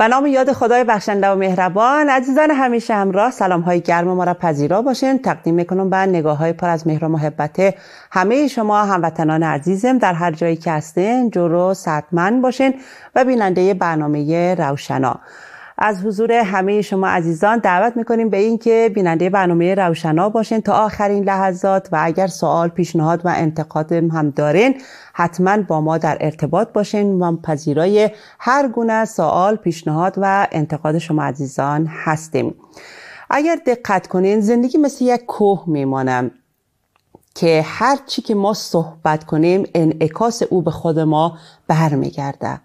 به نام یاد خدای بخشنده و مهربان عزیزان همیشه همراه سلام های گرم ما را پذیرا باشین تقدیم میکنم به نگاه های پر از مهر و محبت همه شما هموطنان عزیزم در هر جایی که هستین جورو صدمن باشین و بیننده برنامه روشنا از حضور همه شما عزیزان دعوت میکنیم به اینکه بیننده برنامه روشنا باشین تا آخرین لحظات و اگر سوال پیشنهاد و انتقاد هم دارین حتما با ما در ارتباط باشین و پذیرای هر گونه سوال پیشنهاد و انتقاد شما عزیزان هستیم اگر دقت کنین زندگی مثل یک کوه میمانم که هر چی که ما صحبت کنیم انعکاس او به خود ما برمیگرده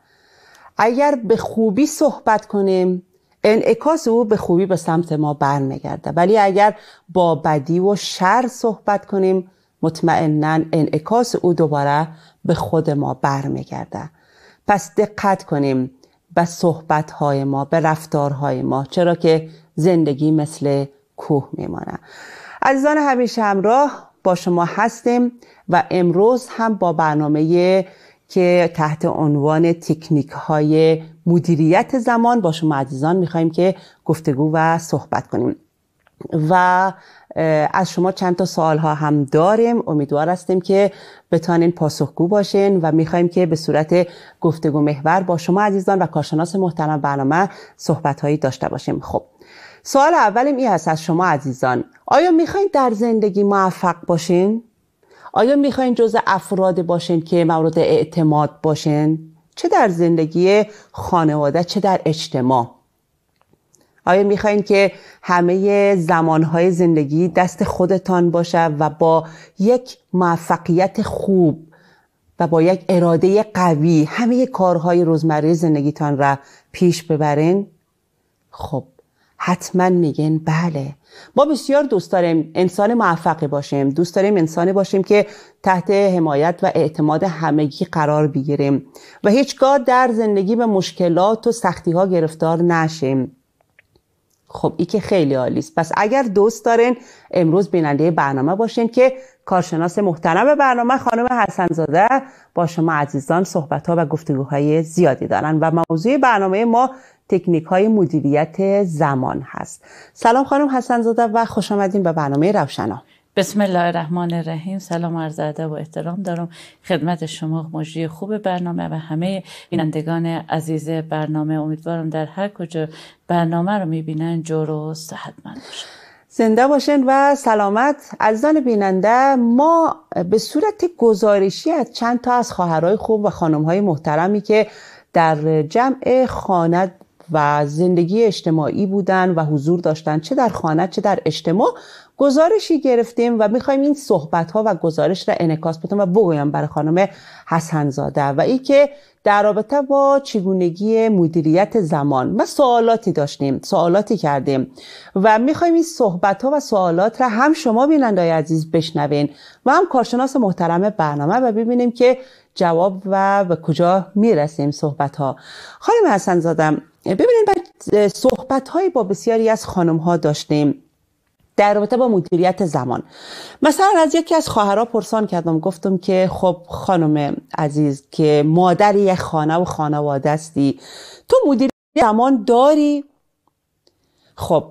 اگر به خوبی صحبت کنیم انعکاس او به خوبی به سمت ما برمیگرده ولی اگر با بدی و شر صحبت کنیم مطمئنا انعکاس او دوباره به خود ما برمیگرده پس دقت کنیم به های ما به رفتارهای ما چرا که زندگی مثل کوه میمانه عزیزان همیشه همراه با شما هستیم و امروز هم با برنامه که تحت عنوان تکنیک های مدیریت زمان با شما عزیزان میخوایم که گفتگو و صحبت کنیم و از شما چند تا سوال ها هم داریم امیدوار هستیم که بتانین پاسخگو باشین و میخواییم که به صورت گفتگو محور با شما عزیزان و کارشناس محترم برنامه صحبت هایی داشته باشیم خب سوال اولیم این هست از شما عزیزان آیا میخواین در زندگی موفق باشین؟ آیا میخواین جز افراد باشین که مورد اعتماد باشین؟ چه در زندگی خانواده چه در اجتماع آیا میخواین که همه زمانهای زندگی دست خودتان باشه و با یک موفقیت خوب و با یک اراده قوی همه کارهای روزمره زندگیتان را پیش ببرین؟ خب حتما میگن بله ما بسیار دوست داریم انسان موفقی باشیم دوست داریم انسانی باشیم که تحت حمایت و اعتماد همگی قرار بگیریم و هیچگاه در زندگی به مشکلات و سختی ها گرفتار نشیم خب ای که خیلی عالی است پس اگر دوست دارین امروز بیننده برنامه باشین که کارشناس محترم برنامه خانم حسنزاده با شما عزیزان صحبت ها و گفتگوهای زیادی دارن و موضوع برنامه ما تکنیک های مدیریت زمان هست سلام خانم حسنزاده و خوش آمدین به برنامه روشنا بسم الله الرحمن الرحیم سلام عرض ادب و احترام دارم خدمت شما مجری خوب برنامه و همه بینندگان عزیز برنامه امیدوارم در هر کجا برنامه رو میبینن جور و من باشن زنده باشین و سلامت عزیزان بیننده ما به صورت گزارشی از چند تا از خواهرای خوب و خانمهای محترمی که در جمع خانه و زندگی اجتماعی بودن و حضور داشتن چه در خانه چه در اجتماع گزارشی گرفتیم و میخوایم این صحبت ها و گزارش را انکاس بدم و بگویم برای خانم حسنزاده و ای که در رابطه با چگونگی مدیریت زمان ما سوالاتی داشتیم سوالاتی کردیم و میخوایم این صحبت ها و سوالات را هم شما بیننده عزیز بشنوین و هم کارشناس محترم برنامه و ببینیم که جواب و به کجا میرسیم صحبت ها خانم حسن ببینید بعد صحبت های با بسیاری از خانم ها داشتیم در رابطه با مدیریت زمان مثلا از یکی از خواهرها پرسان کردم گفتم که خب خانم عزیز که مادر یک خانه و خانواده هستی تو مدیریت زمان داری خب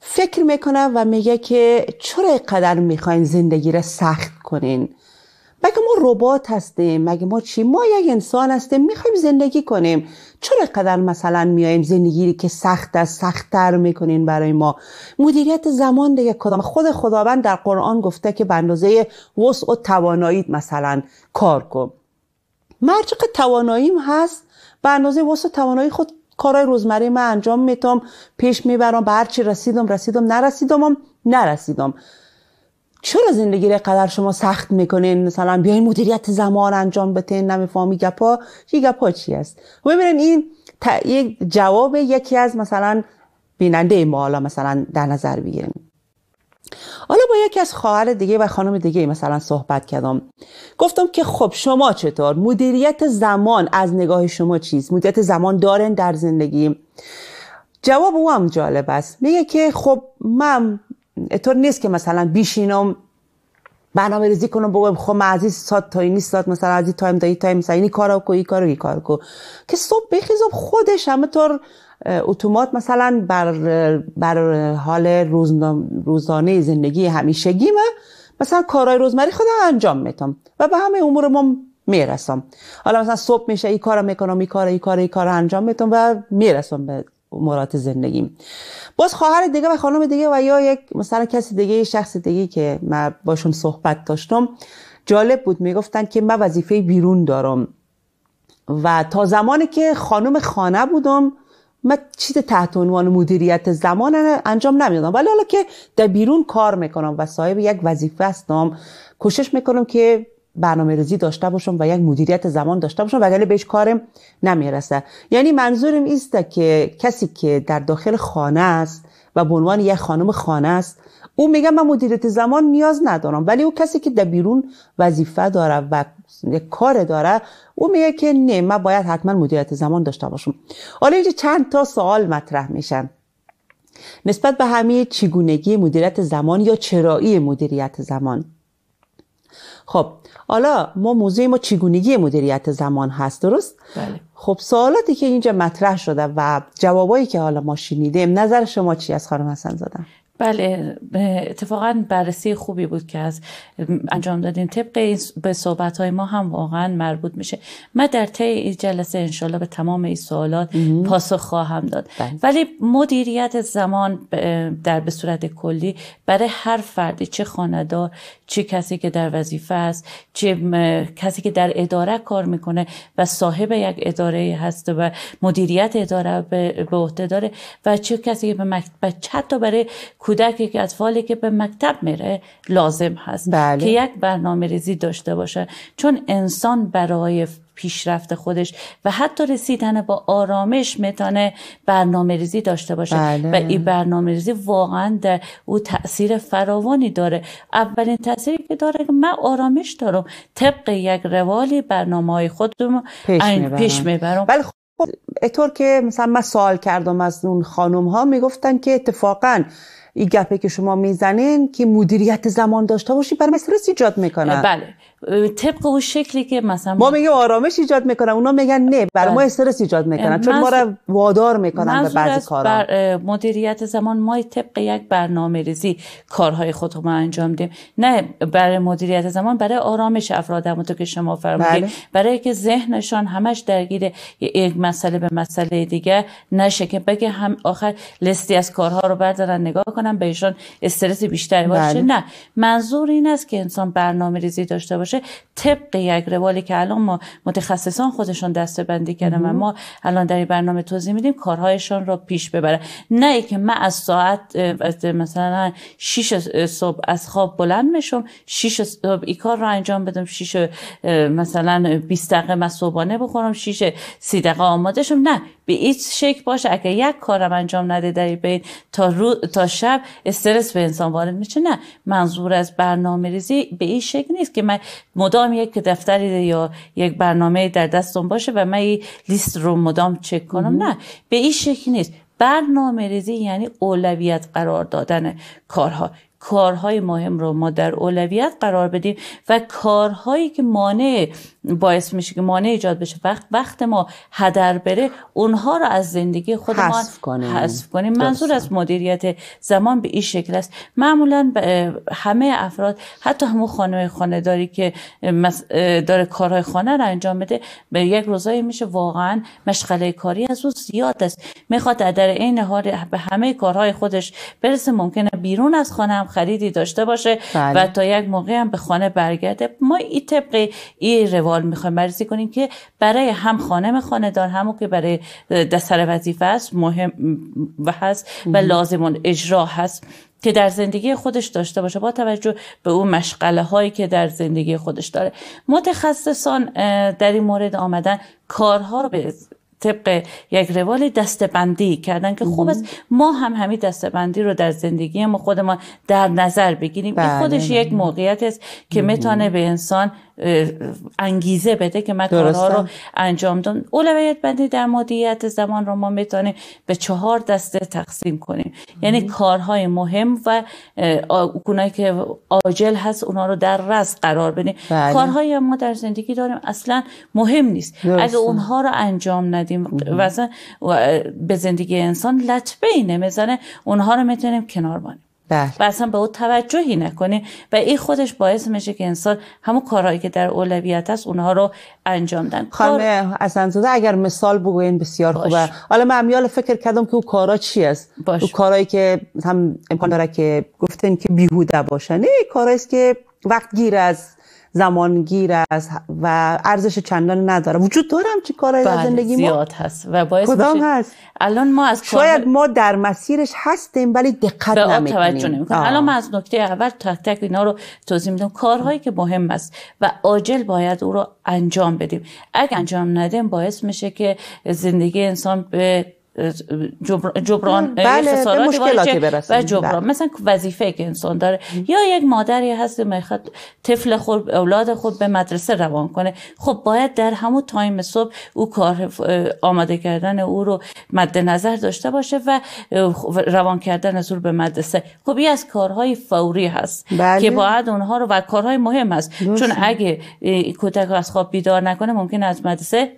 فکر میکنه و میگه که چرا قدر میخواین زندگی را سخت کنین مگه ما ربات هستیم مگه ما چی ما یک انسان هستیم میخوایم زندگی کنیم چرا قدر مثلا میایم زندگی که سخت است سختتر میکنین برای ما مدیریت زمان دیگه کدام خود خداوند در قرآن گفته که به اندازه وسع و توانایی مثلا کار کن مرچق تواناییم هست به اندازه وسع توانایی خود کارهای روزمره من انجام میتم پیش میبرم به هرچی رسیدم رسیدم نرسیدم نرسیدم چرا زندگی را قدر شما سخت میکنین مثلا بیاین مدیریت زمان انجام بتین نمیفهمی گپا چی گپا چی است ببینین این ت... یک جواب یکی از مثلا بیننده ما حالا مثلا در نظر بگیریم حالا با یکی از خواهر دیگه و خانم دیگه مثلا صحبت کردم گفتم که خب شما چطور مدیریت زمان از نگاه شما چیست مدیریت زمان دارن در زندگی جواب او هم جالب است میگه که خب من اطور نیست که مثلا بیشینم برنامه ریزی کنم بگم خب من از این ساعت تا این ساعت مثلا از این تایم تا این تایم مثلا این کارو کو این کارو کارو کو که صبح بخیزم خودش همه طور اتومات مثلا بر, بر حال روزانه زندگی همیشگی گیمه مثلا کارهای روزمره خودم انجام میتم و به همه امور میرسم حالا مثلا صبح میشه این کارو میکنم این کار این کارو انجام میتم و میرسم به مرات زندگیم باز خواهر دیگه و خانم دیگه و یا یک مثلا کسی دیگه شخص دیگه که من باشون صحبت داشتم جالب بود میگفتن که من وظیفه بیرون دارم و تا زمانی که خانم خانه بودم من چیز تحت عنوان مدیریت زمان انجام نمیدادم ولی حالا که در بیرون کار میکنم و صاحب یک وظیفه هستم کوشش میکنم که برنامه ریزی داشته باشم و یک مدیریت زمان داشته باشم وگرنه بهش کارم نمیرسه یعنی منظورم ایست که کسی که در داخل خانه است و به عنوان یک خانم خانه است او میگه من مدیریت زمان نیاز ندارم ولی او کسی که در بیرون وظیفه داره و کار داره او میگه که نه من باید حتما مدیریت زمان داشته باشم حالا اینجا چند تا سوال مطرح میشن نسبت به همه چگونگی مدیریت زمان یا چرایی مدیریت زمان خب حالا ما موضوع ما چگونگی مدیریت زمان هست درست بله. خب سوالاتی که اینجا مطرح شده و جوابایی که حالا ما شنیدیم نظر شما چی از خانم حسن زاده؟ بله اتفاقا بررسی خوبی بود که از انجام دادین طبق به صحبت های ما هم واقعا مربوط میشه من در طی این جلسه انشالله به تمام این سوالات پاسخ خواهم داد بله. ولی مدیریت زمان در به صورت کلی برای هر فردی چه خاندار چه کسی که در وظیفه است چه کسی که در اداره کار میکنه و صاحب یک اداره هست و مدیریت اداره به عهده داره و چه کسی که به مکتب حتی برای کودکی که اطفالی که به مکتب میره لازم هست که بله. یک برنامه ریزی داشته باشه چون انسان برای پیشرفت خودش و حتی رسیدن با آرامش میتونه برنامه ریزی داشته باشه بله. و این برنامه ریزی واقعا در او تاثیر فراوانی داره اولین تاثیری که داره که من آرامش دارم طبق یک روالی برنامه های خودم پیش میبرم خب اطور که مثلا من سوال کردم از اون خانم ها میگفتن که اتفاقا این گپه که شما میزنین که مدیریت زمان داشته باشی برای استرس ایجاد میکنه بله طبق اون شکلی که مثلا ما میگیم آرامش ایجاد میکنن اونا میگن نه بر ما بله. استرس ایجاد میکنن چون ما را وادار میکنن به بعضی کارا بر مدیریت زمان ما طبق یک برنامه ریزی کارهای خودمون انجام دیم نه برای مدیریت زمان برای آرامش هم تو که شما فرمودید بله. برای که ذهنشان همش درگیر یک مسئله به مسئله دیگه نشه که بگه هم آخر لستی از کارها رو بردارن نگاه کنن بهشون استرس بیشتری باشه بله. نه منظور این است که انسان برنامه داشته باشه باشه طبق یک روالی که الان ما متخصصان خودشون دسته بندی کردن و ما الان در این برنامه توضیح میدیم کارهایشان را پیش ببرن نه ای که من از ساعت مثلا 6 صبح از خواب بلند میشم 6 صبح این کار را انجام بدم 6 مثلا 20 دقیقه من بخورم 6 30 دقیقه آماده شم نه به هیچ شک باشه اگر یک کارم انجام نده در بین تا, تا شب استرس به انسان وارد میشه نه منظور از برنامه ریزی به این شکل نیست که من مدام یک دفتری یا یک برنامه در دستم باشه و من این لیست رو مدام چک کنم نه به این شکل نیست برنامه ریزی یعنی اولویت قرار دادن کارها کارهای مهم رو ما در اولویت قرار بدیم و کارهایی که مانع باعث میشه که مانع ایجاد بشه وقت وقت ما هدر بره اونها رو از زندگی خودمان حذف کنیم حذف کنیم منظور از مدیریت زمان به این شکل است معمولا همه افراد حتی همون خانم خانه داری که داره کارهای خانه رو انجام بده به یک روزایی میشه واقعا مشغله کاری از اون زیاد است میخواد در این حال به همه کارهای خودش برسه ممکنه بیرون از خانه هم خریدی داشته باشه و بله. تا یک موقع هم به خانه برگرده ما این طبق این احوال میخوایم بررسی کنیم که برای هم خانم خاندان همون که برای دستر وظیفه است مهم و هست و لازم اجرا هست که در زندگی خودش داشته باشه با توجه به اون مشغله هایی که در زندگی خودش داره متخصصان در این مورد آمدن کارها رو به طبق یک روال دستبندی کردن که خوب است ما هم همین دستبندی رو در زندگی ما خودمان در نظر بگیریم بله. این خودش یک موقعیت است که میتونه به انسان انگیزه بده که من کارها رو انجام دادم اولویت بندی در مدیریت زمان رو ما میتونیم به چهار دسته تقسیم کنیم یعنی کارهای مهم و اونایی که عاجل هست اونا رو در رس قرار بدیم بله. کارهای ما در زندگی داریم اصلا مهم نیست اگه اونها رو انجام ندیم و به زندگی انسان لطبه ای نمیزنه اونها رو میتونیم کنار بانیم بله. و اصلا به او توجهی نکنه و این خودش باعث میشه که انسان همون کارهایی که در اولویت است اونها رو انجام دن خانم کار... اصلا اگر مثال بگوین بسیار باش. خوبه حالا من همیال فکر کردم که او کارا چی است او کارهایی که هم امکان داره که گفتن که بیهوده باشه نه کارهایی که وقت گیر از زمانگیر است و ارزش چندان نداره وجود دارم چی کارهای بله، زندگی ما زیاد هست و باعث کدام هست الان ما از شاید ما در مسیرش هستیم ولی دقت نمیکنیم الان ما از نکته اول تک تک اینا رو توضیح میدم کارهایی که مهم است و عاجل باید او رو انجام بدیم اگر انجام ندیم باعث میشه که زندگی انسان به جبران, بله، مشکلاتی و بله. جبران مثلا وظیفه که انسان داره یا یک مادری هست میخواد طفل خود اولاد خود به مدرسه روان کنه خب باید در همون تایم صبح او کار آماده کردن او رو مد نظر داشته باشه و روان کردن از به مدرسه خب این از کارهای فوری هست که بله. باید اونها رو و کارهای مهم هست چون اگه کودک از خواب بیدار نکنه ممکن از مدرسه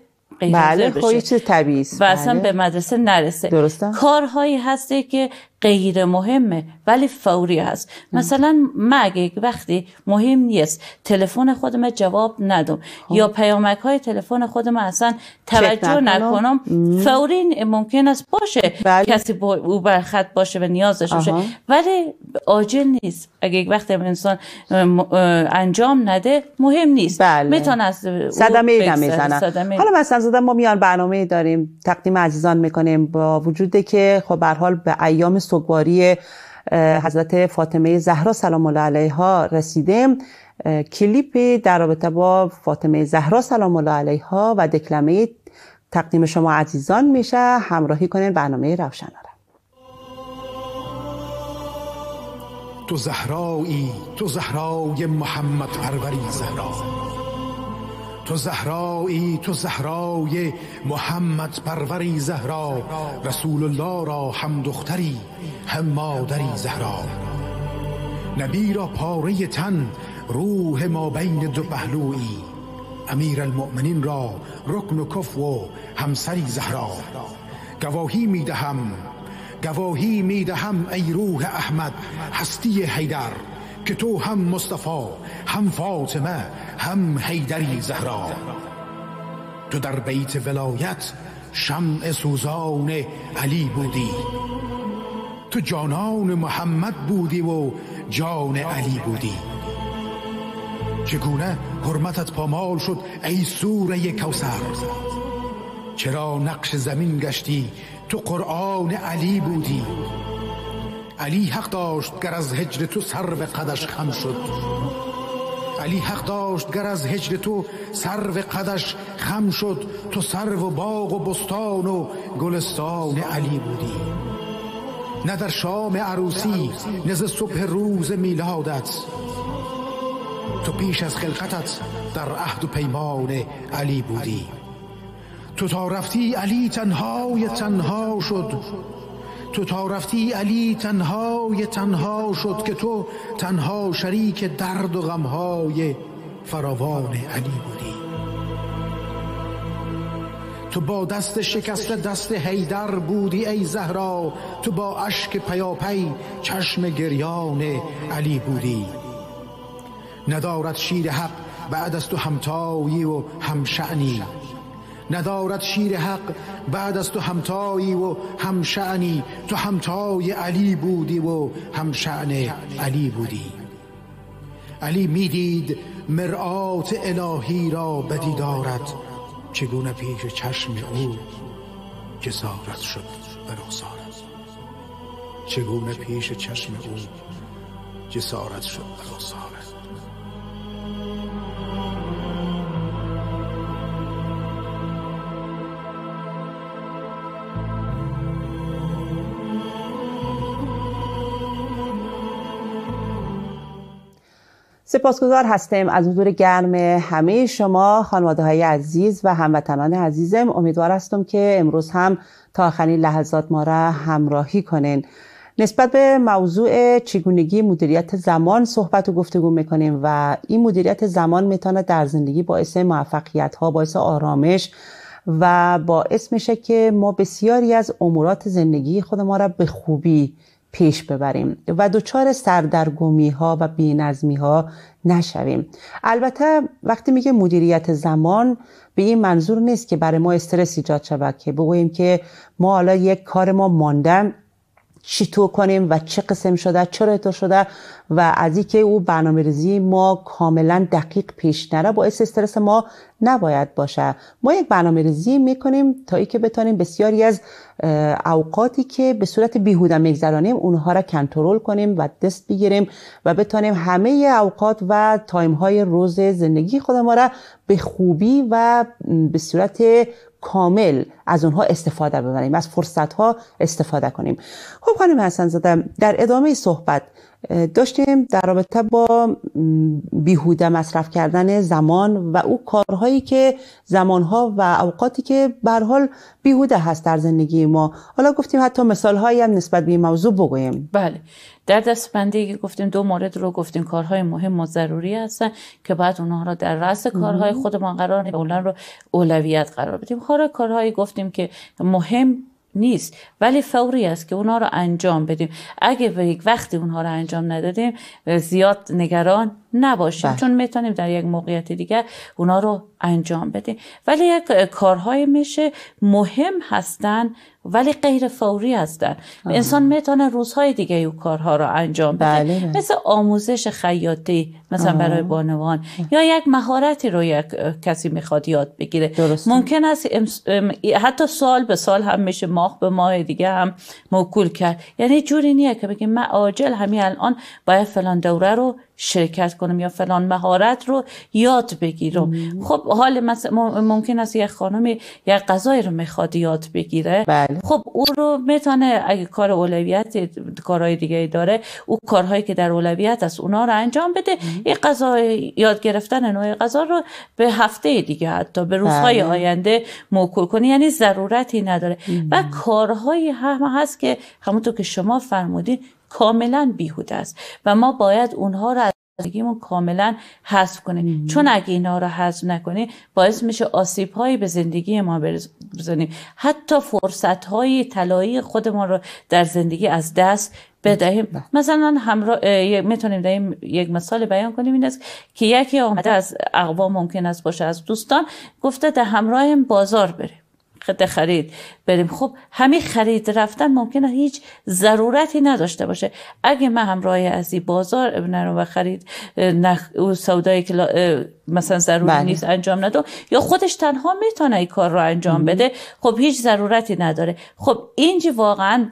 غیر بله خب، بشه. و اصلا بله. به مدرسه نرسه درسته؟ کارهایی هسته که غیر مهمه ولی فوری هست مثلا مگه اگه وقتی مهم نیست تلفن خودم جواب ندم خب. یا پیامک های تلفن خودم اصلا توجه نکنم فوری ممکن است باشه بله. کسی با او بر خط باشه و نیازش باشه ولی عاجل نیست اگه یک وقت انسان انجام نده مهم نیست بله. میتونه از صدمه ای حالا مثلا زدن ما میان برنامه داریم تقدیم عزیزان میکنیم با وجود که خب به حال به ایام استوگواری حضرت فاطمه زهرا سلام الله علیها رسیدیم کلیپ در رابطه با فاطمه زهرا سلام الله علیها و دکلمه تقدیم شما عزیزان میشه همراهی کنین برنامه روشن تو زهرایی تو زهرای محمد پروری زهرا تو زهرایی تو زهرای محمد پروری زهرا رسول الله را هم دختری هم مادری زهرا نبی را پاره تن روح ما بین دو پهلویی امیر المؤمنین را رکن و کف و همسری زهرا گواهی می دهم گواهی می دهم ای روح احمد هستی حیدر که تو هم مصطفی هم فاطمه هم حیدری زهرا تو در بیت ولایت شمع سوزان علی بودی تو جانان محمد بودی و جان علی بودی چگونه حرمتت پامال شد ای سوره کوسر چرا نقش زمین گشتی تو قرآن علی بودی علی حق داشت گر از هجر تو سر به قدش خم شد علی حق داشت گر از هجر تو سر به قدش خم شد تو سر و باغ و بستان و گلستان علی بودی نه در شام عروسی نه صبح روز میلادت تو پیش از خلقتت در عهد و پیمان علی بودی تو تا رفتی علی تنهای تنها شد تو تا رفتی علی تنهای تنها شد که تو تنها شریک درد و غمهای فراوان علی بودی تو با دست شکست دست حیدر بودی ای زهرا تو با اشک پیاپی چشم گریان علی بودی ندارد شیر حق بعد از تو همتایی و همشعنی ندارد شیر حق بعد از تو همتایی و همشعنی تو همتای علی بودی و همشعن علی بودی علی میدید مرآت الهی را بدی چگونه پیش چشم او جسارت شد و رخسارت چگونه پیش چشم او جسارت شد و رخسارت سپاسگزار هستیم از حضور گرم همه شما خانواده های عزیز و هموطنان عزیزم امیدوار هستم که امروز هم تا آخرین لحظات ما را همراهی کنین نسبت به موضوع چگونگی مدیریت زمان صحبت و گفتگو میکنیم و این مدیریت زمان میتونه در زندگی باعث موفقیت ها باعث آرامش و باعث میشه که ما بسیاری از امورات زندگی خود ما را به خوبی پیش ببریم و دچار سردرگمی ها و بینظمی ها نشویم البته وقتی میگه مدیریت زمان به این منظور نیست که برای ما استرس ایجاد شود که بگوییم که ما حالا یک کار ما ماندن چی تو کنیم و چه قسم شده چرا تو شده و از اینکه او برنامه ریزی ما کاملا دقیق پیش نره باعث استرس ما نباید باشه ما یک برنامه ریزی میکنیم تا که بتانیم بسیاری از اوقاتی که به صورت بیهوده میگذرانیم اونها را کنترل کنیم و دست بگیریم و بتانیم همه اوقات و تایم های روز زندگی خود را به خوبی و به صورت کامل از اونها استفاده ببریم از فرصت ها استفاده کنیم خب خانم حسن زدم در ادامه صحبت داشتیم در رابطه با بیهوده مصرف کردن زمان و او کارهایی که زمانها و اوقاتی که به حال بیهوده هست در زندگی ما حالا گفتیم حتی مثالهایی هم نسبت به این موضوع بگوییم بله در دست بندی گفتیم دو مورد رو گفتیم کارهای مهم و ضروری هستن که باید اونها رو در رأس کارهای خودمان قرار اولا رو اولویت قرار بدیم خب، حالا کارهایی گفتیم که مهم نیست ولی فوری است که اونها رو انجام بدیم اگه به یک وقتی اونها رو انجام ندادیم زیاد نگران نباشیم بله. چون میتونیم در یک موقعیت دیگر اونها رو انجام بده. ولی یک کارهای میشه مهم هستن ولی غیر فوری هستن آه. انسان میتونه روزهای دیگه او کارها رو انجام بده بله, بله. مثل آموزش خیاطی مثلا برای بانوان یا یک مهارتی رو یک کسی میخواد یاد بگیره درسته. ممکن است حتی سال به سال هم میشه ماه به ماه دیگه هم موکول کرد یعنی جوری نیه که بگیم من عاجل همین الان باید فلان دوره رو شرکت کنم یا فلان مهارت رو یاد بگیرم خب حال مثلا ممکن است یک خانم یک غذای رو میخواد یاد بگیره بله. خب او رو میتونه اگه کار اولویت کارهای دیگه داره او کارهایی که در اولویت است اونا رو انجام بده این غذا یاد گرفتن نوع غذا رو به هفته دیگه حتی به روزهای بله. آینده موکول کنی یعنی ضرورتی نداره مم. و کارهایی هم هست که همونطور که شما فرمودین کاملا بیهوده است و ما باید اونها را زندگیمون کاملا حذف کنیم چون اگه اینا رو حذف نکنیم باعث میشه آسیب هایی به زندگی ما بزنیم حتی فرصت های طلایی ما رو در زندگی از دست بدهیم مثلاً بله. مثلا همراه میتونیم یک مثال بیان کنیم این است که یکی آمده از اقوا ممکن است باشه از دوستان گفته در همراهم بازار بره خط خرید بریم خب همین خرید رفتن ممکنه هیچ ضرورتی نداشته باشه اگه من همراه از این بازار نرم و خرید نخ... سودایی که مثلا ضروری بله. نیست انجام نده یا خودش تنها میتونه این کار رو انجام بده خب هیچ ضرورتی نداره خب اینجی واقعا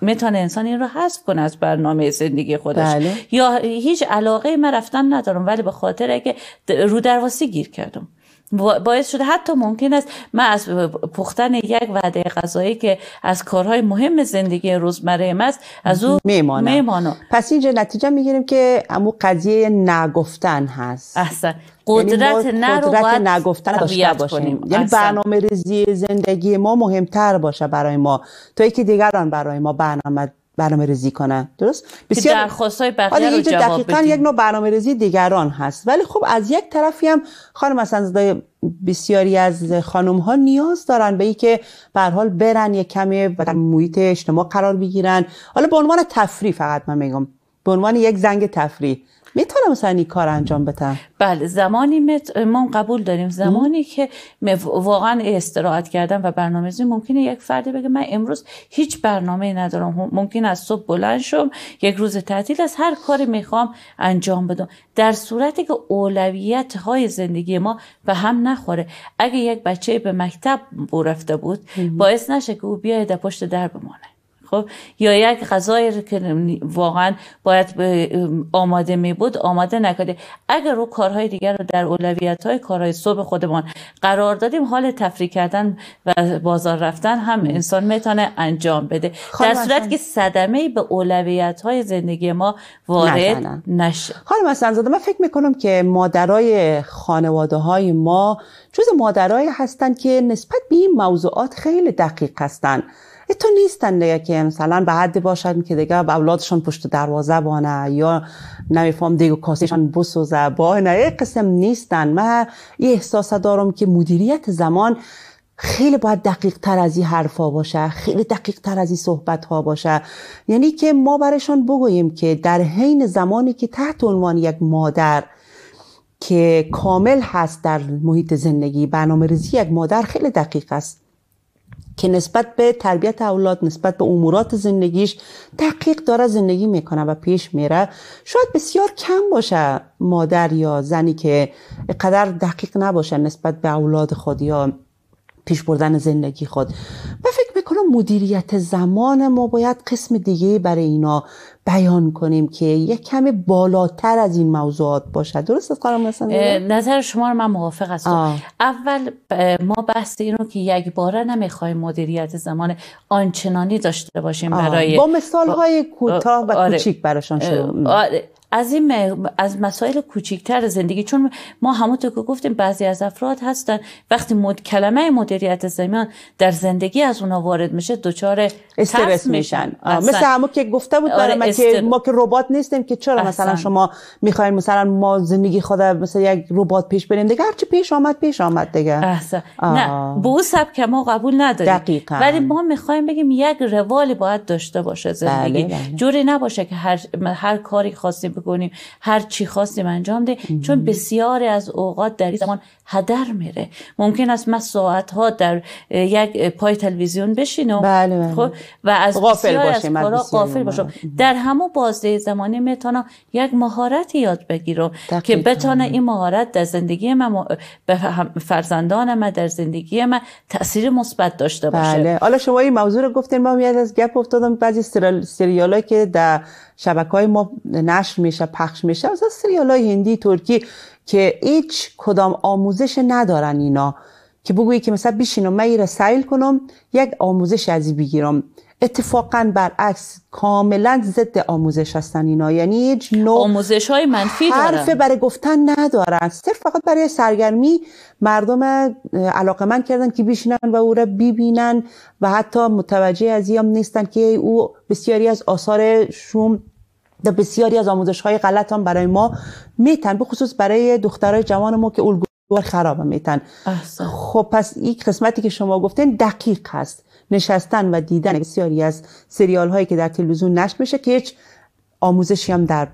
میتونه انسان این رو حذف کنه از برنامه زندگی خودش بله. یا هیچ علاقه من رفتن ندارم ولی به خاطر اگه رو درواسی گیر کردم باعث شده حتی ممکن است من از پختن یک وعده غذایی که از کارهای مهم زندگی روزمره ماست است از او میمانم, پس اینجا نتیجه میگیریم که امو قضیه نگفتن هست احسن یعنی قدرت قدرت نگفتن داشته باشیم یعنی برنامه ریزی زندگی ما مهمتر باشه برای ما تا اینکه دیگران برای ما برنامه برنامه ریزی کنن درست بسیار درخواست های بقیه رو جواب دقیقا یک نوع برنامه ریزی دیگران هست ولی خب از یک طرفی هم خانم مثلا بسیاری از خانم ها نیاز دارن به اینکه به حال برن یک کمی در محیط اجتماع قرار بگیرن حالا به عنوان تفریح فقط من میگم به عنوان یک زنگ تفریح میتونم مثلا این کار انجام بدم بله زمانی مت... ما قبول داریم زمانی که واقعا استراحت کردم و برنامه‌ریزی ممکنه یک فردی بگه من امروز هیچ برنامه ندارم ممکن از صبح بلند شم یک روز تعطیل از هر کاری میخوام انجام بدم در صورتی که اولویت های زندگی ما به هم نخوره اگه یک بچه به مکتب رفته بود باعث نشه که او بیاید پشت در بمانه خب، یا یک غذایی که واقعا باید آماده می بود آماده نکرده اگر رو کارهای دیگر رو در اولویت های کارهای صبح خودمان قرار دادیم حال تفریح کردن و بازار رفتن هم انسان میتونه انجام بده در صورت که صدمه به اولویت های زندگی ما وارد نشه حال مثلا زاده من فکر میکنم که مادرای خانواده های ما جز مادرای هستند که نسبت به این موضوعات خیلی دقیق هستند تو نیستن دیگه که مثلا به حد باشن که دیگه با اولادشان پشت دروازه بانه یا نمیفهم دیگه کاسهشان بسوزه بانه این قسم نیستن من یه احساس دارم که مدیریت زمان خیلی باید دقیق تر از این حرفا باشه خیلی دقیق تر از این صحبت ها باشه یعنی که ما برشان بگوییم که در حین زمانی که تحت عنوان یک مادر که کامل هست در محیط زندگی برنامه ریزی یک مادر خیلی دقیق است که نسبت به تربیت اولاد نسبت به امورات زندگیش دقیق داره زندگی میکنه و پیش میره شاید بسیار کم باشه مادر یا زنی که قدر دقیق نباشه نسبت به اولاد خود یا پیش بردن زندگی خود من فکر میکنم مدیریت زمان ما باید قسم دیگه برای اینا بیان کنیم که یک کمی بالاتر از این موضوعات باشد درست است مثلا؟ نظر شما رو من موافق هستم اول ما بحث این رو که یک باره نمیخوایم مدیریت زمان آنچنانی داشته باشیم برای با مثال های کوتاه و آره. کوچیک براشان شروع از این از مسائل کوچیکتر زندگی چون ما همونطور که گفتیم بعضی از افراد هستن وقتی مد... کلمه مدیریت زمان در زندگی از اونا وارد میشه دچار استرس میشن مثل همون که گفته بود آره، ما که ربات نیستیم که چرا احسن. مثلا شما میخواین مثلا ما زندگی خود مثلا یک ربات پیش بریم دیگه هرچی پیش آمد پیش آمد دیگه نه به اون سبک ما قبول نداریم دقیقا. ولی ما میخوایم بگیم یک روالی باید داشته باشه زندگی بله، بله. جوری نباشه که هر هر کاری خواستیم کنیم هر چی خواستیم انجام ده چون بسیاری از اوقات در این زمان هدر میره ممکن است من ساعت ها در یک پای تلویزیون بشینم بله, بله. خب و از غافل باشم از غافل باشم در همون بازده زمانی میتونم یک مهارت یاد بگیرم که بتونه این مهارت در زندگی من فرزندان من در زندگی من تاثیر مثبت داشته باشه بله حالا شما این موضوع رو گفتین ما میاد از گپ افتادم بعضی سریالی که در شبکه های ما نشر میشه پخش میشه از سریال هندی ترکی که هیچ کدام آموزش ندارن اینا که بگویی که مثلا بیشینم من را سیل کنم یک آموزش از بگیرم اتفاقا برعکس کاملا ضد آموزش هستن اینا یعنی هیچ نوع آموزش های منفی حرف برای گفتن ندارن صرف فقط برای سرگرمی مردم علاقه من کردن که بیشینن و او را ببینن و حتی متوجه از هم نیستن که او بسیاری از آثار شوم بسیاری از آموزش های غلط هم برای ما میتن به خصوص برای دخترای جوان ما که الگوار خراب میتن خب پس این قسمتی که شما گفتین دقیق هست نشستن و دیدن بسیاری از سریال هایی که در تلویزیون نشر میشه که هیچ آموزشی هم در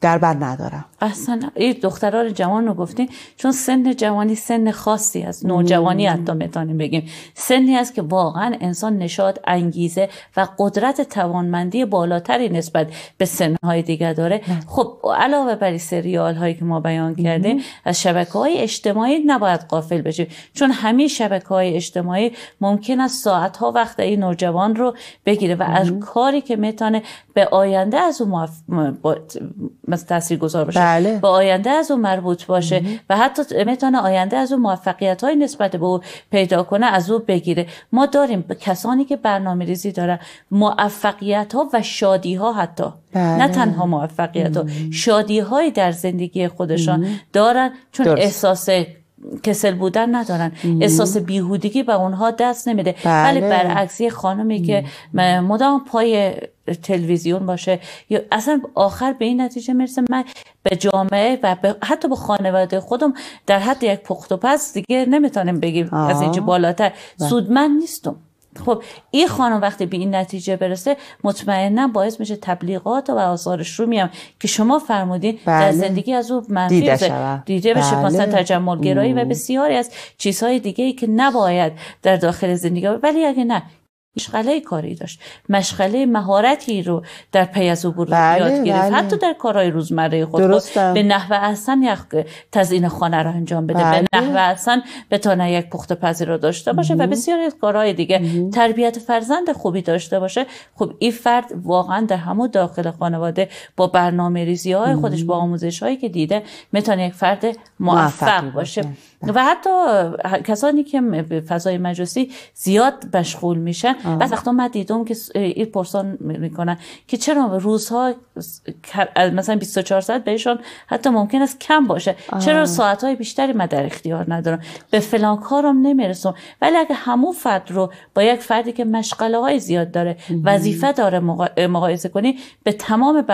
در بر ندارم اصلا این دختران جوان رو گفتین چون سن جوانی سن خاصی از نوجوانی حتی میتونیم بگیم سنی است که واقعا انسان نشاد انگیزه و قدرت توانمندی بالاتری نسبت به سنهای دیگر داره خب علاوه بر سریال هایی که ما بیان کردیم از شبکه های اجتماعی نباید قافل بشیم چون همین شبکه های اجتماعی ممکن است ساعت ها وقت این نوجوان رو بگیره و از کاری که میتونه به آینده از اون مثلا گذار باشه بله. با آینده از او مربوط باشه و حتی میتونه آینده از اون موفقیت های نسبت به او پیدا کنه از او بگیره ما داریم کسانی که برنامه ریزی دارن موفقیت ها و شادی ها حتی بله. نه تنها موفقیت ها شادی های در زندگی خودشان دارن چون درست. احساس کسل بودن ندارن احساس بیهودگی به اونها دست نمیده ولی بله. برعکس یه خانمی که مدام پای تلویزیون باشه یا اصلا آخر به این نتیجه میرسه من به جامعه و به حتی به خانواده خودم در حد یک پخت و پس دیگه نمیتونیم بگیم از اینجا بالاتر بله. سودمند نیستم خب این خانم وقتی به این نتیجه برسه مطمئنا باعث میشه تبلیغات و آزارش رو میام که شما فرمودین بله. در زندگی از او منفی دیده, دیده بله. بشه مثلا تجمل گرایی و بسیاری از چیزهای دیگه ای که نباید در داخل زندگی ولی اگه نه مشغله کاری داشت مشغله مهارتی رو در پی از عبور بله، یاد گرفت بله. حتی در کارهای روزمره خود به نحو احسن یک تزیین خانه را انجام بده بله. به نحو احسن بتانه یک پخت پذیر را داشته باشه و بسیاری از کارهای دیگه تربیت فرزند خوبی داشته باشه خب این فرد واقعا در همون داخل خانواده با برنامه ریزی های خودش با آموزش هایی که دیده میتونه یک فرد موفق باشه و حتی کسانی که فضای مجلسی زیاد مشغول میشن بعد وقتا من دیدم که این پرسان میکنن که چرا روزها مثلا 24 ساعت بهشون حتی ممکن است کم باشه چرا ساعت های بیشتری من در اختیار ندارم به فلان کارم نمیرسم ولی اگه همون فرد رو با یک فردی که مشغله های زیاد داره وظیفه داره مقایسه کنی به تمام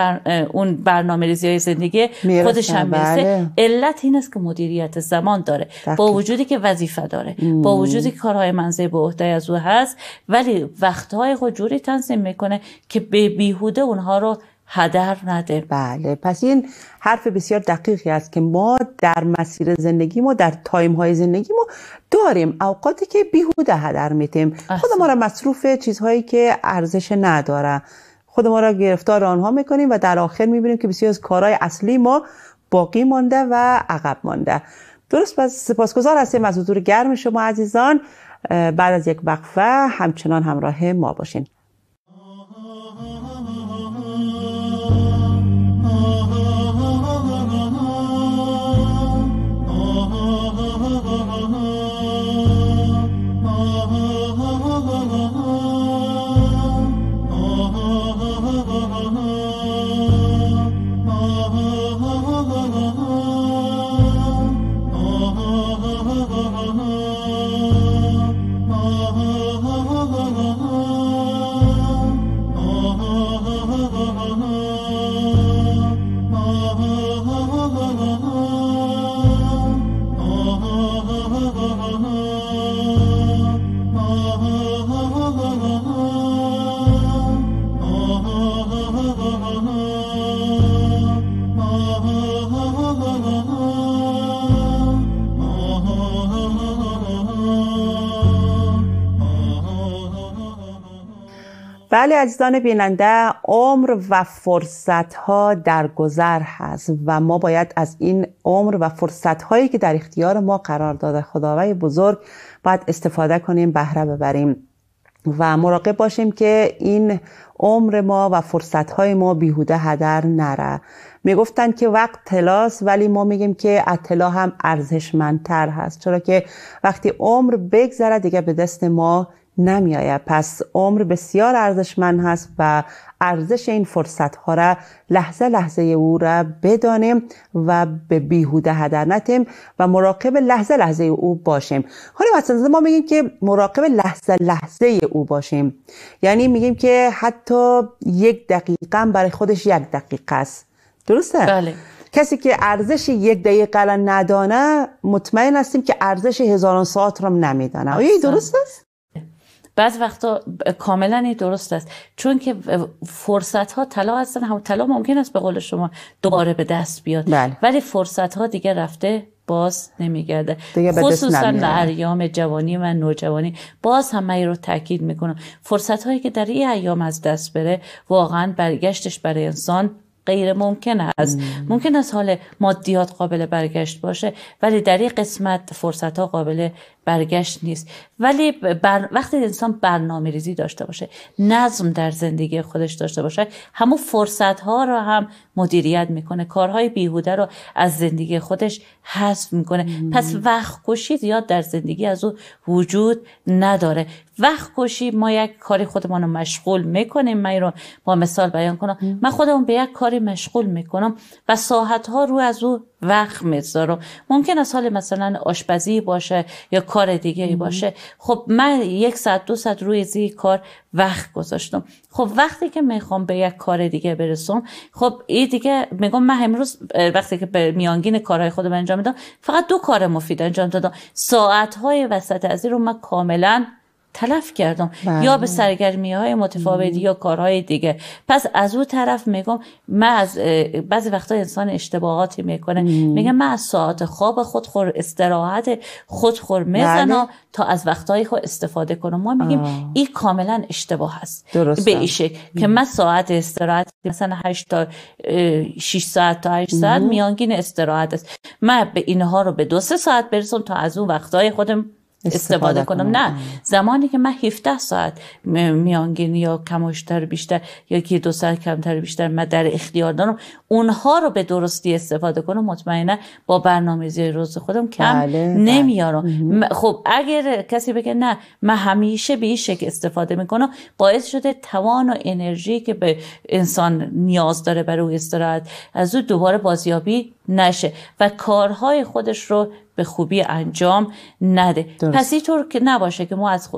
اون برنامه ریزی زندگی خودش هم میرسه بله. علت این است که مدیریت زمان داره با وجودی که وظیفه داره با وجودی کارهای منزه به عهده از او هست ولی وقتهای خود جوری تنظیم میکنه که به بیهوده اونها رو هدر نده بله پس این حرف بسیار دقیقی است که ما در مسیر زندگی ما در تایم های زندگی ما داریم اوقاتی که بیهوده هدر میتیم خود ما را مصروف چیزهایی که ارزش نداره خود ما را گرفتار آنها میکنیم و در آخر میبینیم که بسیار از کارهای اصلی ما باقی مانده و عقب مانده درست پس سپاسگزار هستیم از حضور گرم شما عزیزان بعد از یک وقفه همچنان همراه ما باشین بله عزیزان بیننده عمر و فرصت ها در گذر هست و ما باید از این عمر و فرصت هایی که در اختیار ما قرار داده خداوند بزرگ باید استفاده کنیم بهره ببریم و مراقب باشیم که این عمر ما و فرصت های ما بیهوده هدر نره گفتن که وقت تلاس ولی ما میگیم که اطلاع هم ارزشمندتر هست چرا که وقتی عمر بگذره دیگه به دست ما نمیآید پس عمر بسیار ارزشمند هست و ارزش این فرصت ها را لحظه لحظه او را بدانیم و به بیهوده هدر نتیم و مراقب لحظه لحظه او باشیم حالا مثلا ما میگیم که مراقب لحظه لحظه او باشیم یعنی میگیم که حتی یک دقیقه برای خودش یک دقیقه است درسته؟ بله. کسی که ارزش یک دقیقه ندانه مطمئن هستیم که ارزش هزاران ساعت رو نمیدانه آیا درست است؟ بعض وقتا کاملا این درست است چون که فرصت ها طلا هستن هم طلا ممکن است به قول شما دوباره به دست بیاد بله. ولی فرصت ها دیگه رفته باز نمیگرده خصوصا در ایام جوانی و نوجوانی باز هم من رو تاکید میکنم فرصت هایی که در این ایام از دست بره واقعا برگشتش برای انسان غیر ممکن است ممکن است حال مادیات قابل برگشت باشه ولی در این قسمت فرصت ها قابل برگشت نیست ولی وقتی انسان برنامه ریزی داشته باشه نظم در زندگی خودش داشته باشه همون فرصت ها رو هم مدیریت میکنه کارهای بیهوده رو از زندگی خودش حذف میکنه پس وقت کشی زیاد در زندگی از او وجود نداره وقت کشی ما یک کاری خودمان رو مشغول میکنیم من رو با مثال بیان کنم من خودمون به یک کاری مشغول میکنم و ساعت ها رو از او وقت میذارم ممکن است حال مثلا آشپزی باشه یا کار دیگه ای باشه خب من یک ساعت دو ساعت روی زی کار وقت گذاشتم خب وقتی که میخوام به یک کار دیگه برسم خب این دیگه میگم من امروز وقتی که به میانگین کارهای خودم انجام میدم فقط دو کار مفید انجام دادم ساعت های وسط از این رو من کاملا تلف کردم بله. یا به سرگرمی های متفاوت یا کارهای دیگه پس از اون طرف میگم من از بعضی وقتا انسان اشتباهاتی میکنه میگم من از ساعت خواب خود خور استراحت خود خور میزنم بله. تا از وقتهای خود استفاده کنم ما میگیم این کاملا اشتباه هست درستم. به این که من ساعت استراحت مثلا 8 تا 6 ساعت تا 8 ساعت میانگین استراحت است من به اینها رو به دو سه ساعت برسم تا از اون وقتهای خودم استفاده کنم نه زمانی که من 17 ساعت میانگین یا کماشتر بیشتر یا یکی دو ساعت کمتر بیشتر من در اختیار دارم اونها رو به درستی استفاده کنم مطمئنا با برنامه‌ریزی روز خودم کم بله،, بله. نمیارم خب اگر کسی بگه نه من همیشه به این شکل استفاده میکنم باعث شده توان و انرژی که به انسان نیاز داره برای او استراحت از او دوباره بازیابی نشه و کارهای خودش رو به خوبی انجام نده درست. پس اینطور که نباشه که ما از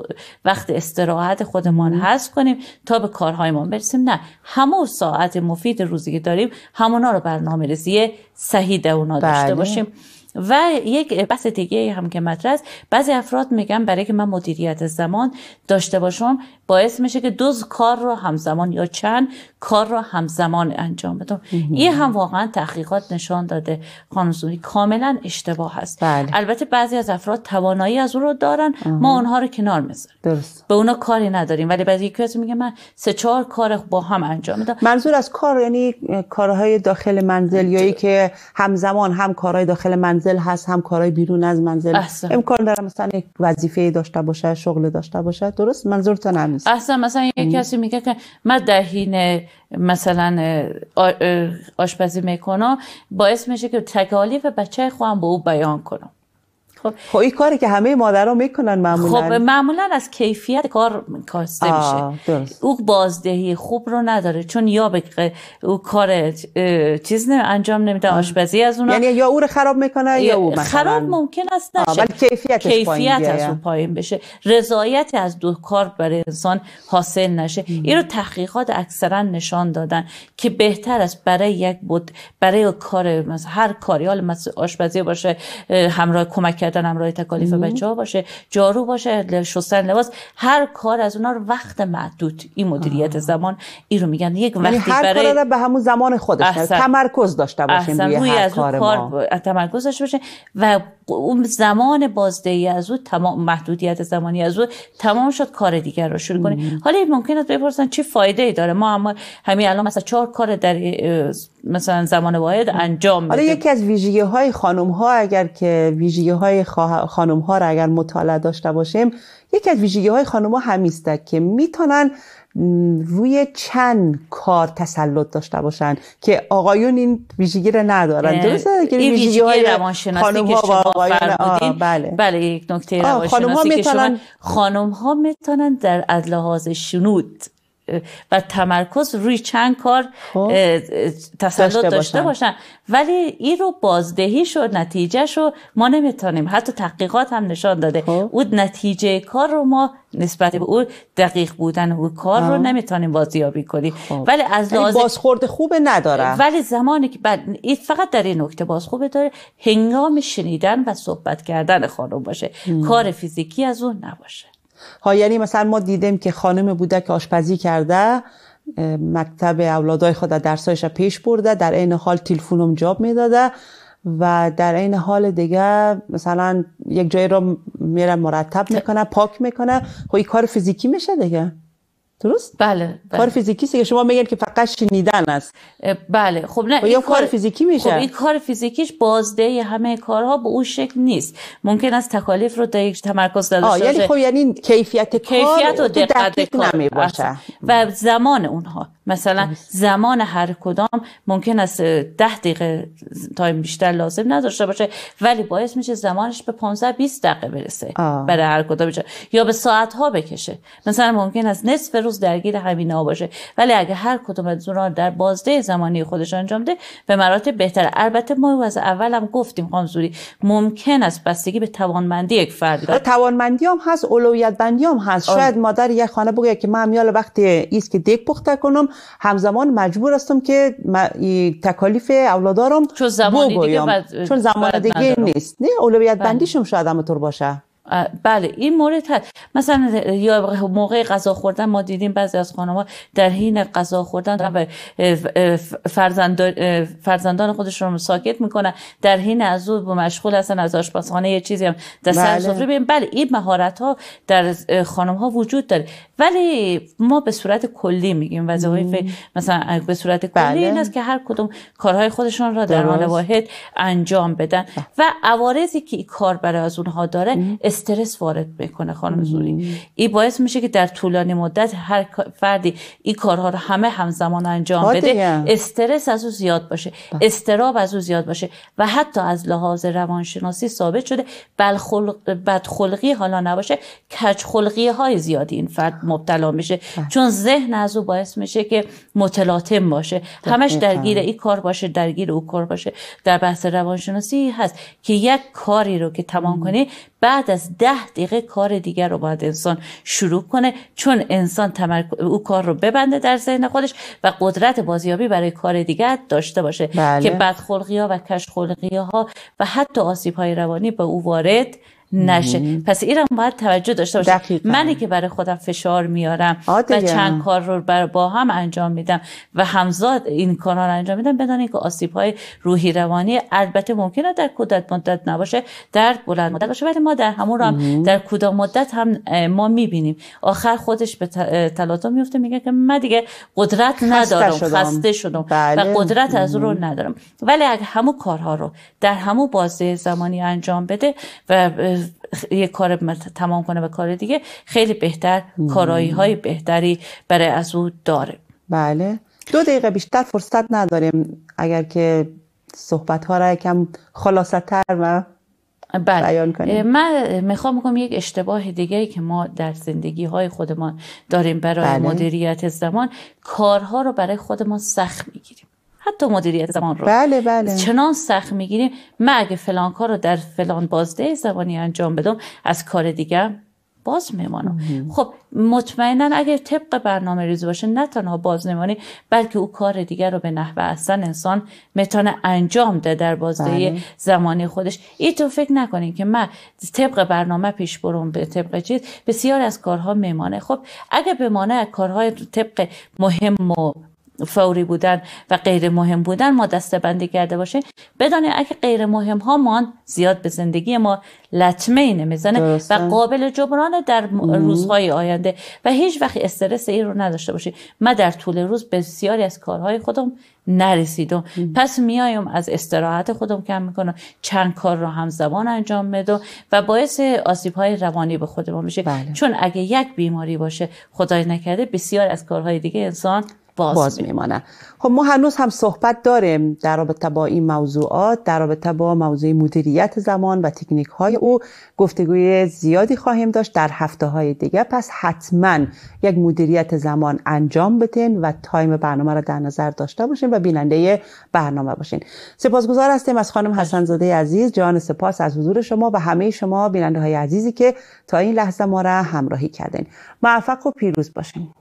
وقت استراحت خودمان هست کنیم تا به کارهایمان برسیم نه همون ساعت مفید روزی که داریم همونا رو برنامه رسیه صحیح داشته بله. باشیم و یک بحث دیگه هم که مطرح است بعضی افراد میگن برای که من مدیریت زمان داشته باشم باعث میشه که دو کار رو همزمان یا چند کار رو همزمان انجام بدم این هم واقعا تحقیقات نشان داده خانوزونی کاملا اشتباه هست بله. البته بعضی از افراد توانایی از اون رو دارن ما اونها رو کنار میذاریم درست به اونا کاری نداریم ولی بعضی کس میگه من سه چهار کار با هم انجام میدم منظور از کار یعنی کارهای داخل منزل یا که همزمان هم کارهای داخل منزل منزل هست هم کارهای بیرون از منزل احسن. امکان داره مثلا یک وظیفه داشته باشه شغل داشته باشه درست منظور تو نیست اصلا مثلا یک کسی میگه که من دهین مثلا آشپزی میکنم باعث میشه که تکالیف بچه خواهم به او بیان کنم خب. خب این کاری که همه مادرها میکنن معمولا خب معمولا از کیفیت کار کاسته میشه او بازدهی خوب رو نداره چون یا به او کار چیز نه انجام نمیده آشپزی از اون یعنی یا او رو خراب میکنه یا او مثلا خراب ممکن است نشه ولی کیفیتش کیفیت از اون پایین بشه رضایت از دو کار برای انسان حاصل نشه این رو تحقیقات اکثرا نشان دادن که بهتر است برای یک بود برای کار مثلا هر کاری حال مثلا آشپزی باشه همراه کمک کردن همراه تکالیف بچه ها باشه جارو باشه شستن لباس هر کار از اونا رو وقت محدود این مدیریت زمان این رو میگن یک یعنی وقتی هر برای کار به همون زمان خودش تمرکز داشته باشیم روی, کار, کار تمرکز داشته باشیم و اون زمان بازدهی از او تمام محدودیت زمانی از او تمام شد کار دیگر رو شروع کنه حالا ممکن است بپرسن چه فایده ای داره ما اما همین الان مثلا چهار کار در مثلا زمان واحد انجام حالا یکی از ویژگی های خانم ها اگر که ویژگی های خانم ها را اگر مطالعه داشته باشیم یکی از ویژگی های خانم ها همیسته که میتونن روی چند کار تسلط داشته باشن که آقایون این ویژگی رو ندارن درسته این ویژگی های روانشناسی که شما آقایون بله بله یک نکته روانشناسی که شما خانم ها میتونن در از لحاظ شنود و تمرکز روی چند کار خب. تسلط داشته, داشته باشن. ولی این رو بازدهی شد نتیجه رو ما نمیتونیم حتی تحقیقات هم نشان داده خوب. نتیجه کار رو ما نسبت به او دقیق بودن او کار رو نمیتونیم بازیابی کنیم خب. ولی از یعنی بازخورد خوبه نداره ولی زمانی که فقط در این نکته خوبه داره هنگام شنیدن و صحبت کردن خانم باشه کار فیزیکی از اون نباشه ها یعنی مثلا ما دیدیم که خانم بوده که آشپزی کرده مکتب اولادای خود در درسایش پیش برده در عین حال تلفنم جاب میداده و در این حال دیگه مثلا یک جایی را میره مرتب میکنه پاک میکنه خب این کار فیزیکی میشه دیگه درست بله, بله. کار فیزیکی که شما میگن که فقط شنیدن است بله خب نه خب این کار فیزیکی میشه خب این کار فیزیکیش بازده همه کارها به اون شکل نیست ممکن است تکالیف رو در یک تمرکز داده شده یعنی خب یعنی کیفیت, کیفیت کار و دقت کار باشه و زمان اونها مثلا زمان هر کدام ممکن است ده دقیقه تایم بیشتر لازم نداشته باشه ولی باعث میشه زمانش به 15 20 دقیقه برسه آه. برای هر کدام یا به ساعت ها بکشه مثلا ممکن است نصف روز درگیر همینا باشه ولی اگه هر کدوم از اونها در بازده زمانی خودش انجام ده به مراتب بهتر البته ما از اول هم گفتیم خامزوری ممکن است بستگی به توانمندی یک فرد داره توانمندی هم هست اولویت بندی هم هست آره. شاید مادر یک خانه بگه که من میال وقتی ایست که دیک پخته کنم همزمان مجبور هستم که تکالیف اولادارم چون زمان چون زمان دیگه نیست نه اولویت بندیشم بله. شاید هم طور باشه بله این مورد هست مثلا یا موقع غذا خوردن ما دیدیم بعضی از ها در حین غذا خوردن فرزندان, فرزندان خودشون رو ساکت میکنن در حین از او مشغول هستن از آشپزخانه یه چیزی هم در سر بله. سفره بله. بله این مهارت ها در خانم ها وجود داره ولی ما به صورت کلی میگیم وظایف مثلا به صورت کلی این است بله. که هر کدوم کارهای خودشون را در آن واحد انجام بدن و عوارضی که این کار برای از اونها داره استرس وارد میکنه خانم زوری این باعث میشه که در طولانی مدت هر فردی این کارها رو همه همزمان انجام بده استرس از او زیاد باشه بله. استراب از او زیاد باشه و حتی از لحاظ روانشناسی ثابت شده بدخلقی حالا نباشه خلقی های زیادی این فرد مبتلا میشه بله. چون ذهن از او باعث میشه که متلاطم باشه همش درگیر این کار باشه درگیر او کار باشه در بحث روانشناسی هست که یک کاری رو که تمام کنی بعد از ده دقیقه کار دیگر رو باید انسان شروع کنه چون انسان او کار رو ببنده در ذهن خودش و قدرت بازیابی برای کار دیگر داشته باشه که بله. بدخلقی ها و کشخلقی ها و حتی آسیب های روانی به او وارد نشه پس ایران باید توجه داشته باشه منی که برای خودم فشار میارم و چند کار رو بر با هم انجام میدم و همزاد این کارا رو انجام میدم بدانید که آسیب های روحی روانی البته ممکنه در کودت مدت نباشه در بلند مدت باشه ولی ما در همون رو هم در کودت مدت هم ما میبینیم آخر خودش به تلاتا میفته میگه که من دیگه قدرت ندارم خسته شدم, و بله. قدرت از رو ندارم ولی اگه همون کارها رو در همون بازه زمانی انجام بده و یه کار تمام کنه و کار دیگه خیلی بهتر کارایی های بهتری برای از او داره بله دو دقیقه بیشتر فرصت نداریم اگر که صحبت ها را یکم خلاصه تر و بله. کنیم. من میخوام کنم یک اشتباه دیگه ای که ما در زندگی های خودمان داریم برای بله. مدیریت زمان کارها رو برای خودمان سخت میگیریم حتی مدیریت زمان رو بله بله چنان سخت میگیریم من اگه فلان کار رو در فلان بازده زبانی انجام بدم از کار دیگه باز میمانم خب مطمئنا اگر طبق برنامه ریزی باشه نه تنها باز نمانی بلکه او کار دیگر رو به نحوه اصلا انسان میتونه انجام ده در بازده بله. زمانی خودش ای تو فکر نکنین که من طبق برنامه پیش بروم به طبق چیز بسیار از کارها میمانه خب اگر بمانه کارهای طبق مهم فوری بودن و غیر مهم بودن ما بندی کرده باشه بدانه اگه غیر مهم ها مان زیاد به زندگی ما لطمه میزنه و قابل جبران در روزهای آینده و هیچ وقت استرس این رو نداشته باشه. من در طول روز بسیاری از کارهای خودم نرسیدم پس میایم از استراحت خودم کم میکنم چند کار رو زبان انجام میدم و باعث آسیب های روانی به خودم میشه بله. چون اگه یک بیماری باشه خدای نکرده بسیار از کارهای دیگه انسان باز, میمانه خب ما هنوز هم صحبت داریم در رابطه با این موضوعات در رابطه با موضوع مدیریت زمان و تکنیک های او گفتگوی زیادی خواهیم داشت در هفته های دیگه پس حتما یک مدیریت زمان انجام بدین و تایم برنامه را در نظر داشته باشین و بیننده برنامه باشین سپاسگزار هستیم از خانم حسن عزیز جان سپاس از حضور شما و همه شما بیننده های عزیزی که تا این لحظه ما را همراهی کردین موفق و پیروز باشین